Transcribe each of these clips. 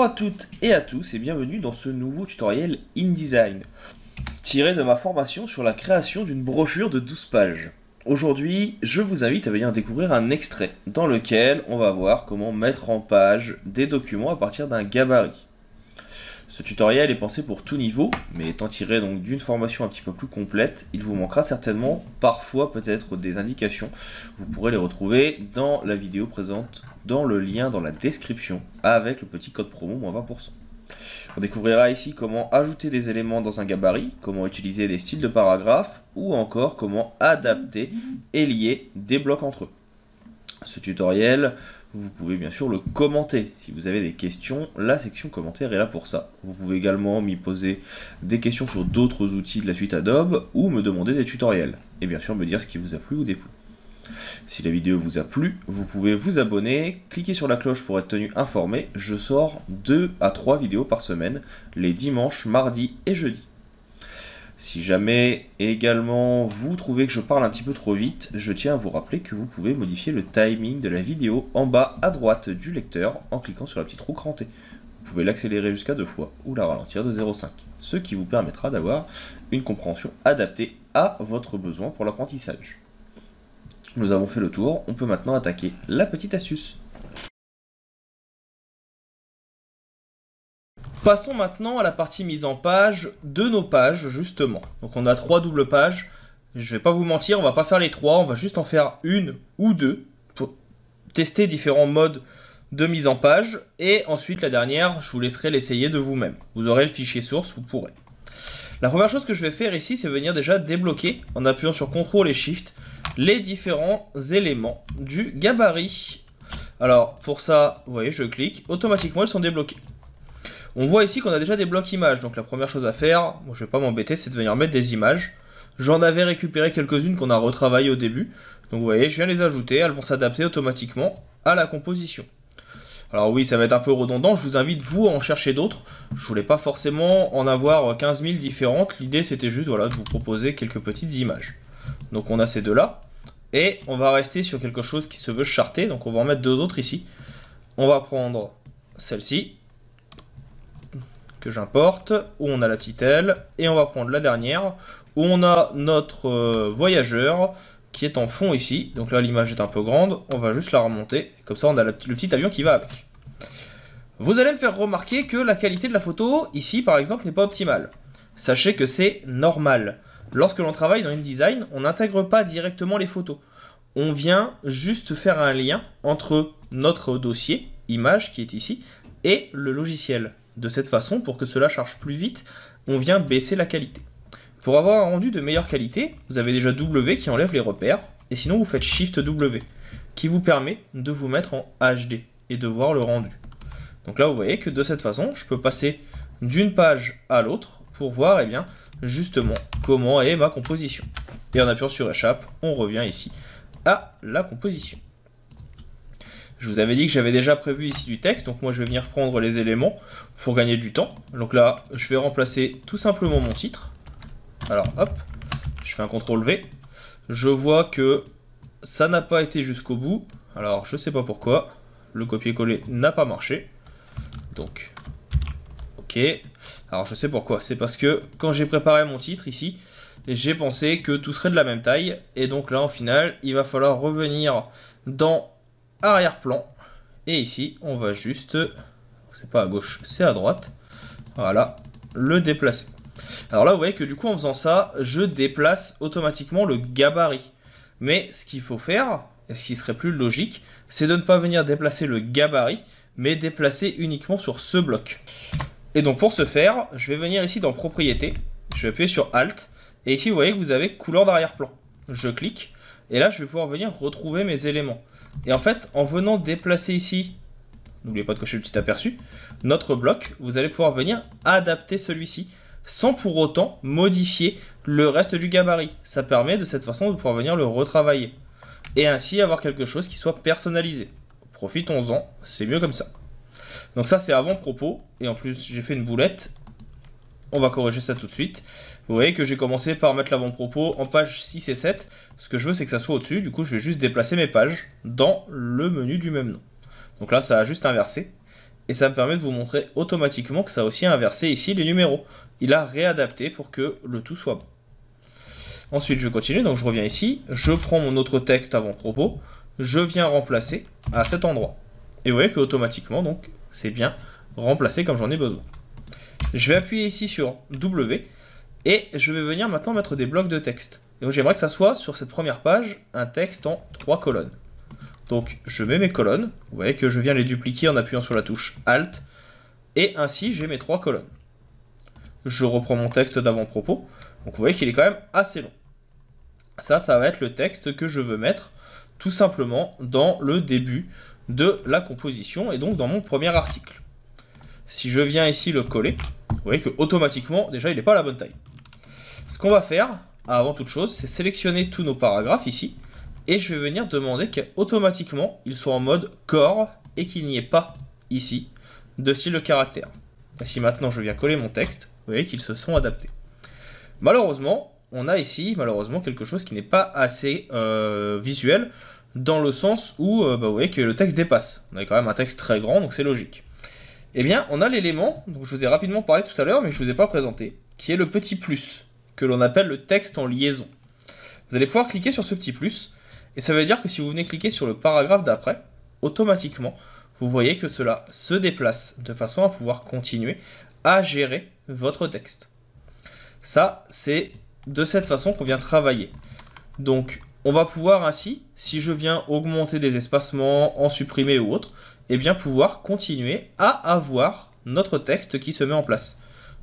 Bonjour à toutes et à tous et bienvenue dans ce nouveau tutoriel InDesign, tiré de ma formation sur la création d'une brochure de 12 pages. Aujourd'hui, je vous invite à venir découvrir un extrait dans lequel on va voir comment mettre en page des documents à partir d'un gabarit. Ce tutoriel est pensé pour tout niveau, mais étant tiré donc d'une formation un petit peu plus complète, il vous manquera certainement parfois peut-être des indications. Vous pourrez les retrouver dans la vidéo présente dans le lien dans la description avec le petit code promo moins 20%. On découvrira ici comment ajouter des éléments dans un gabarit, comment utiliser des styles de paragraphes ou encore comment adapter et lier des blocs entre eux. Ce tutoriel vous pouvez bien sûr le commenter si vous avez des questions. La section commentaires est là pour ça. Vous pouvez également m'y poser des questions sur d'autres outils de la suite Adobe ou me demander des tutoriels. Et bien sûr me dire ce qui vous a plu ou déplu. Si la vidéo vous a plu, vous pouvez vous abonner, cliquer sur la cloche pour être tenu informé. Je sors 2 à 3 vidéos par semaine, les dimanches, mardis et jeudis. Si jamais également vous trouvez que je parle un petit peu trop vite, je tiens à vous rappeler que vous pouvez modifier le timing de la vidéo en bas à droite du lecteur en cliquant sur la petite roue crantée. Vous pouvez l'accélérer jusqu'à deux fois ou la ralentir de 0,5, ce qui vous permettra d'avoir une compréhension adaptée à votre besoin pour l'apprentissage. Nous avons fait le tour, on peut maintenant attaquer la petite astuce. Passons maintenant à la partie mise en page de nos pages, justement. Donc on a trois doubles pages. Je vais pas vous mentir, on va pas faire les trois, on va juste en faire une ou deux pour tester différents modes de mise en page. Et ensuite, la dernière, je vous laisserai l'essayer de vous-même. Vous aurez le fichier source, vous pourrez. La première chose que je vais faire ici, c'est venir déjà débloquer, en appuyant sur CTRL et SHIFT, les différents éléments du gabarit. Alors, pour ça, vous voyez, je clique, automatiquement, ils sont débloqués. On voit ici qu'on a déjà des blocs images, donc la première chose à faire, moi je vais pas m'embêter, c'est de venir mettre des images. J'en avais récupéré quelques-unes qu'on a retravaillées au début, donc vous voyez, je viens les ajouter, elles vont s'adapter automatiquement à la composition. Alors oui, ça va être un peu redondant, je vous invite vous à en chercher d'autres. Je voulais pas forcément en avoir 15 000 différentes, l'idée c'était juste voilà, de vous proposer quelques petites images. Donc on a ces deux-là, et on va rester sur quelque chose qui se veut charter, donc on va en mettre deux autres ici. On va prendre celle-ci, que j'importe, où on a la titelle, et on va prendre la dernière, où on a notre euh, voyageur qui est en fond ici. Donc là, l'image est un peu grande, on va juste la remonter, comme ça on a le petit avion qui va avec. Vous allez me faire remarquer que la qualité de la photo, ici par exemple, n'est pas optimale. Sachez que c'est normal. Lorsque l'on travaille dans InDesign, on n'intègre pas directement les photos. On vient juste faire un lien entre notre dossier, image qui est ici, et le logiciel. De cette façon, pour que cela charge plus vite, on vient baisser la qualité. Pour avoir un rendu de meilleure qualité, vous avez déjà W qui enlève les repères, et sinon vous faites Shift W, qui vous permet de vous mettre en HD et de voir le rendu. Donc là vous voyez que de cette façon, je peux passer d'une page à l'autre pour voir eh bien, justement comment est ma composition. Et en appuyant sur échappe, on revient ici à la composition. Je vous avais dit que j'avais déjà prévu ici du texte, donc moi je vais venir prendre les éléments pour gagner du temps. Donc là, je vais remplacer tout simplement mon titre. Alors hop, je fais un CTRL V. Je vois que ça n'a pas été jusqu'au bout. Alors je sais pas pourquoi, le copier-coller n'a pas marché. Donc, ok. Alors je sais pourquoi, c'est parce que quand j'ai préparé mon titre ici, j'ai pensé que tout serait de la même taille. Et donc là, au final, il va falloir revenir dans arrière-plan. Et ici, on va juste, c'est pas à gauche, c'est à droite. Voilà, le déplacer. Alors là, vous voyez que du coup, en faisant ça, je déplace automatiquement le gabarit. Mais ce qu'il faut faire, et ce qui serait plus logique, c'est de ne pas venir déplacer le gabarit, mais déplacer uniquement sur ce bloc. Et donc pour ce faire, je vais venir ici dans propriété, je vais appuyer sur Alt, et ici vous voyez que vous avez couleur d'arrière-plan. Je clique, et là je vais pouvoir venir retrouver mes éléments. Et en fait, en venant déplacer ici, n'oubliez pas de cocher le petit aperçu, notre bloc, vous allez pouvoir venir adapter celui-ci sans pour autant modifier le reste du gabarit. Ça permet de cette façon de pouvoir venir le retravailler et ainsi avoir quelque chose qui soit personnalisé. Profitons-en, c'est mieux comme ça. Donc ça c'est avant-propos, et en plus j'ai fait une boulette, on va corriger ça tout de suite. Vous voyez que j'ai commencé par mettre l'avant-propos en page 6 et 7. Ce que je veux, c'est que ça soit au-dessus. Du coup, je vais juste déplacer mes pages dans le menu du même nom. Donc là, ça a juste inversé. Et ça me permet de vous montrer automatiquement que ça a aussi inversé ici les numéros. Il a réadapté pour que le tout soit bon. Ensuite, je continue. Donc je reviens ici. Je prends mon autre texte avant-propos. Je viens remplacer à cet endroit. Et vous voyez qu'automatiquement, donc, c'est bien remplacé comme j'en ai besoin. Je vais appuyer ici sur W et je vais venir maintenant mettre des blocs de texte. Et j'aimerais que ça soit sur cette première page un texte en trois colonnes. Donc je mets mes colonnes, vous voyez que je viens les dupliquer en appuyant sur la touche Alt, et ainsi j'ai mes trois colonnes. Je reprends mon texte d'avant-propos, donc vous voyez qu'il est quand même assez long. Ça, ça va être le texte que je veux mettre tout simplement dans le début de la composition et donc dans mon premier article. Si je viens ici le coller, vous voyez que automatiquement, déjà, il n'est pas à la bonne taille. Ce qu'on va faire, avant toute chose, c'est sélectionner tous nos paragraphes ici. Et je vais venir demander qu'automatiquement, ils soient en mode corps et qu'il n'y ait pas ici de style de caractère. si maintenant je viens coller mon texte, vous voyez qu'ils se sont adaptés. Malheureusement, on a ici malheureusement quelque chose qui n'est pas assez euh, visuel dans le sens où euh, bah, vous voyez que le texte dépasse. On a quand même un texte très grand, donc c'est logique. Eh bien, on a l'élément dont je vous ai rapidement parlé tout à l'heure, mais je ne vous ai pas présenté, qui est le petit plus que l'on appelle le texte en liaison. Vous allez pouvoir cliquer sur ce petit plus, et ça veut dire que si vous venez cliquer sur le paragraphe d'après, automatiquement, vous voyez que cela se déplace de façon à pouvoir continuer à gérer votre texte. Ça, c'est de cette façon qu'on vient travailler. Donc, on va pouvoir ainsi, si je viens augmenter des espacements, en supprimer ou autre, et eh bien pouvoir continuer à avoir notre texte qui se met en place.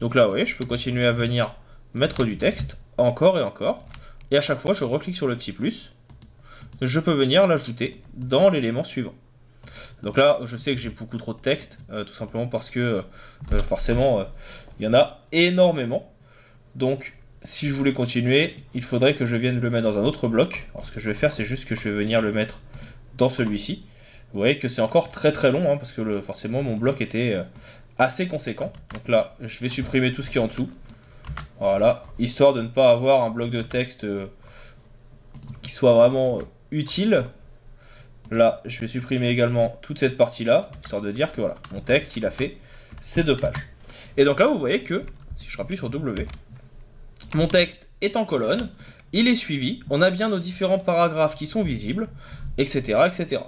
Donc là, vous voyez, je peux continuer à venir mettre du texte, encore et encore, et à chaque fois je reclique sur le petit plus, je peux venir l'ajouter dans l'élément suivant. Donc là, je sais que j'ai beaucoup trop de texte, euh, tout simplement parce que euh, forcément, euh, il y en a énormément. Donc, si je voulais continuer, il faudrait que je vienne le mettre dans un autre bloc. Alors, ce que je vais faire, c'est juste que je vais venir le mettre dans celui-ci. Vous voyez que c'est encore très très long, hein, parce que forcément, mon bloc était assez conséquent. Donc là, je vais supprimer tout ce qui est en dessous. Voilà, histoire de ne pas avoir un bloc de texte euh, qui soit vraiment euh, utile. Là, je vais supprimer également toute cette partie-là, histoire de dire que voilà, mon texte, il a fait ces deux pages. Et donc là, vous voyez que, si je rappuie sur W, mon texte est en colonne, il est suivi, on a bien nos différents paragraphes qui sont visibles, etc. etc.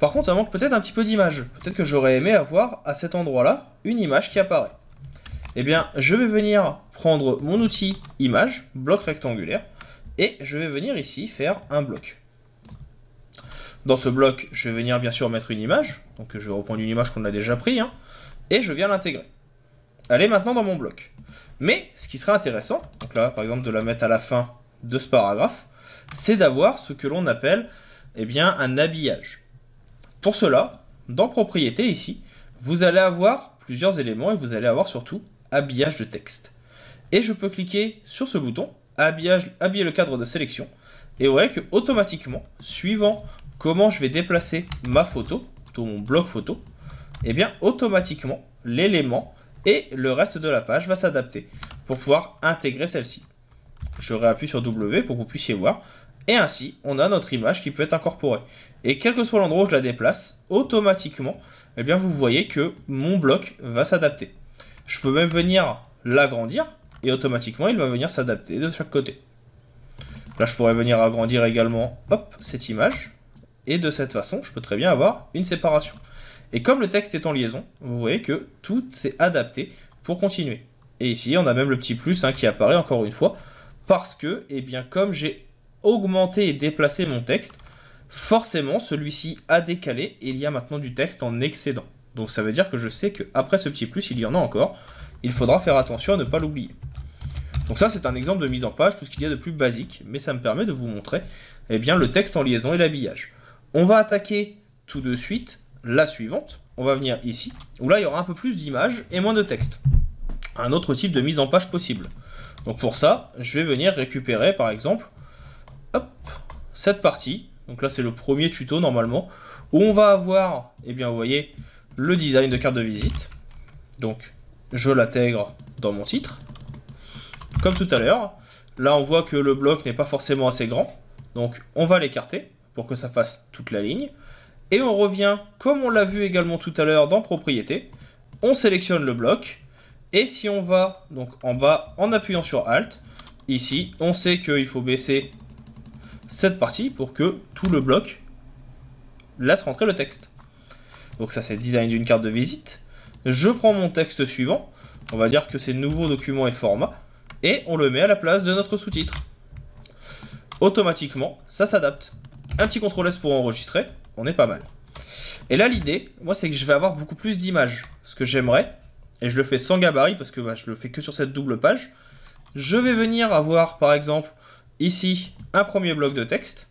Par contre, ça manque peut-être un petit peu d'image. Peut-être que j'aurais aimé avoir à cet endroit-là une image qui apparaît eh bien, je vais venir prendre mon outil image, bloc rectangulaire, et je vais venir ici faire un bloc. Dans ce bloc, je vais venir bien sûr mettre une image, donc je vais reprendre une image qu'on a déjà prise, hein, et je viens l'intégrer. Elle est maintenant dans mon bloc. Mais ce qui serait intéressant, donc là par exemple de la mettre à la fin de ce paragraphe, c'est d'avoir ce que l'on appelle eh bien, un habillage. Pour cela, dans propriété ici, vous allez avoir plusieurs éléments et vous allez avoir surtout habillage de texte. Et je peux cliquer sur ce bouton, habillage, habiller le cadre de sélection. Et vous voyez que automatiquement, suivant comment je vais déplacer ma photo, tout mon bloc photo, et eh bien automatiquement l'élément et le reste de la page va s'adapter pour pouvoir intégrer celle-ci. Je réappuie sur W pour que vous puissiez voir. Et ainsi, on a notre image qui peut être incorporée. Et quel que soit l'endroit où je la déplace, automatiquement, et eh bien vous voyez que mon bloc va s'adapter. Je peux même venir l'agrandir et automatiquement il va venir s'adapter de chaque côté. Là je pourrais venir agrandir également cette image et de cette façon je peux très bien avoir une séparation. Et comme le texte est en liaison, vous voyez que tout s'est adapté pour continuer. Et ici on a même le petit plus hein, qui apparaît encore une fois parce que eh bien, comme j'ai augmenté et déplacé mon texte, forcément celui-ci a décalé et il y a maintenant du texte en excédent. Donc ça veut dire que je sais qu'après ce petit plus, il y en a encore. Il faudra faire attention à ne pas l'oublier. Donc ça, c'est un exemple de mise en page, tout ce qu'il y a de plus basique, mais ça me permet de vous montrer eh bien, le texte en liaison et l'habillage. On va attaquer tout de suite la suivante. On va venir ici, où là, il y aura un peu plus d'images et moins de texte. Un autre type de mise en page possible. Donc pour ça, je vais venir récupérer, par exemple, cette partie. Donc là, c'est le premier tuto, normalement, où on va avoir, eh bien, vous voyez, le design de carte de visite. Donc, je l'intègre dans mon titre. Comme tout à l'heure, là on voit que le bloc n'est pas forcément assez grand. Donc, on va l'écarter pour que ça fasse toute la ligne. Et on revient, comme on l'a vu également tout à l'heure, dans Propriétés. On sélectionne le bloc. Et si on va donc en bas en appuyant sur Alt, ici, on sait qu'il faut baisser cette partie pour que tout le bloc laisse rentrer le texte. Donc ça c'est design d'une carte de visite. Je prends mon texte suivant, on va dire que c'est nouveau document et format, et on le met à la place de notre sous-titre. Automatiquement, ça s'adapte. Un petit CTRL S pour enregistrer, on est pas mal. Et là l'idée, moi c'est que je vais avoir beaucoup plus d'images. Ce que j'aimerais, et je le fais sans gabarit parce que bah, je le fais que sur cette double page, je vais venir avoir par exemple ici un premier bloc de texte,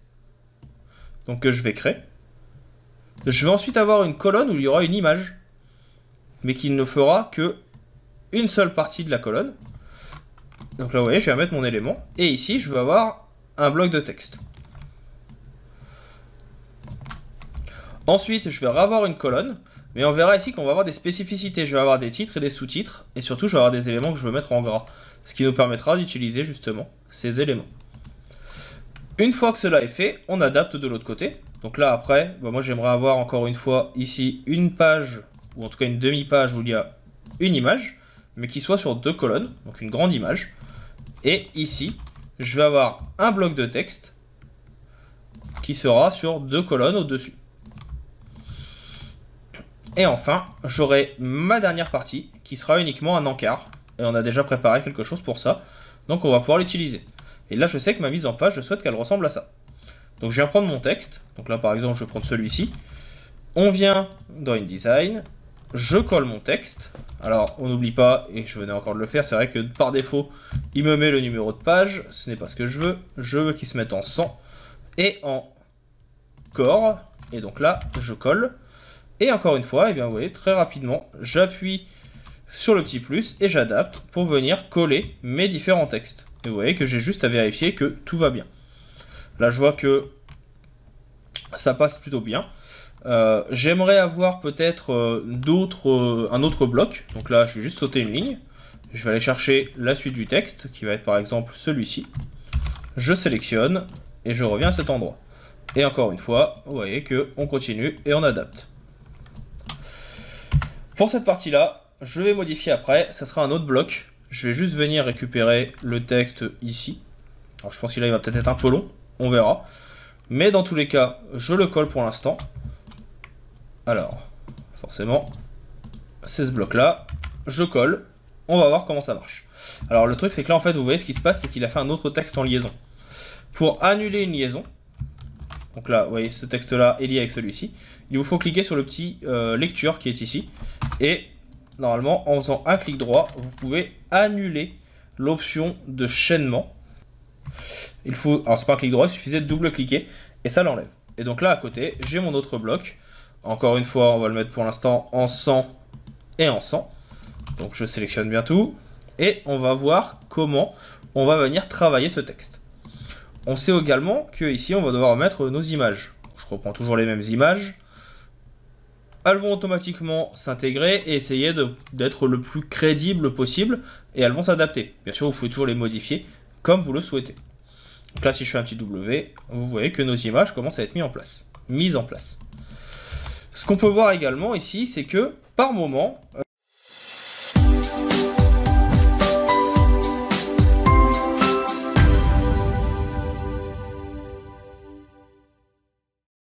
donc que je vais créer. Je vais ensuite avoir une colonne où il y aura une image, mais qui ne fera que une seule partie de la colonne. Donc là, vous voyez, je vais mettre mon élément. Et ici, je vais avoir un bloc de texte. Ensuite, je vais avoir une colonne, mais on verra ici qu'on va avoir des spécificités. Je vais avoir des titres et des sous-titres, et surtout, je vais avoir des éléments que je veux mettre en gras, ce qui nous permettra d'utiliser justement ces éléments. Une fois que cela est fait, on adapte de l'autre côté. Donc là après, bah, moi j'aimerais avoir encore une fois ici une page, ou en tout cas une demi-page où il y a une image, mais qui soit sur deux colonnes, donc une grande image. Et ici, je vais avoir un bloc de texte qui sera sur deux colonnes au-dessus. Et enfin, j'aurai ma dernière partie qui sera uniquement un encart. Et on a déjà préparé quelque chose pour ça, donc on va pouvoir l'utiliser. Et là, je sais que ma mise en page, je souhaite qu'elle ressemble à ça. Donc je viens prendre mon texte. Donc là, par exemple, je vais prendre celui-ci. On vient dans InDesign. Je colle mon texte. Alors, on n'oublie pas, et je venais encore de le faire, c'est vrai que par défaut, il me met le numéro de page. Ce n'est pas ce que je veux. Je veux qu'il se mette en 100 et en corps. Et donc là, je colle. Et encore une fois, et eh bien, vous voyez, très rapidement, j'appuie sur le petit plus et j'adapte pour venir coller mes différents textes. Et vous voyez que j'ai juste à vérifier que tout va bien. Là, je vois que ça passe plutôt bien. Euh, j'aimerais avoir peut-être euh, euh, un autre bloc. Donc là, je vais juste sauter une ligne. Je vais aller chercher la suite du texte, qui va être par exemple celui-ci. Je sélectionne et je reviens à cet endroit. Et encore une fois, vous voyez que on continue et on adapte. Pour cette partie-là, je vais modifier après, ça sera un autre bloc je vais juste venir récupérer le texte ici. Alors je pense qu'il va peut-être être un peu long, on verra. Mais dans tous les cas, je le colle pour l'instant. Alors, forcément, c'est ce bloc-là. Je colle, on va voir comment ça marche. Alors le truc c'est que là en fait, vous voyez ce qui se passe, c'est qu'il a fait un autre texte en liaison. Pour annuler une liaison, donc là, vous voyez, ce texte-là est lié avec celui-ci. Il vous faut cliquer sur le petit euh, lecture qui est ici. Et normalement, en faisant un clic droit, vous pouvez annuler l'option de chaînement. Il faut, alors c'est pas un clic droit, il suffisait de double-cliquer et ça l'enlève. Et donc là à côté, j'ai mon autre bloc. Encore une fois, on va le mettre pour l'instant en 100 et en 100. Donc je sélectionne bien tout et on va voir comment on va venir travailler ce texte. On sait également que ici on va devoir mettre nos images. Je reprends toujours les mêmes images elles vont automatiquement s'intégrer et essayer d'être le plus crédible possible et elles vont s'adapter. Bien sûr, vous pouvez toujours les modifier comme vous le souhaitez. Donc là, si je fais un petit W, vous voyez que nos images commencent à être mises en place. Mises en place. Ce qu'on peut voir également ici, c'est que par moment,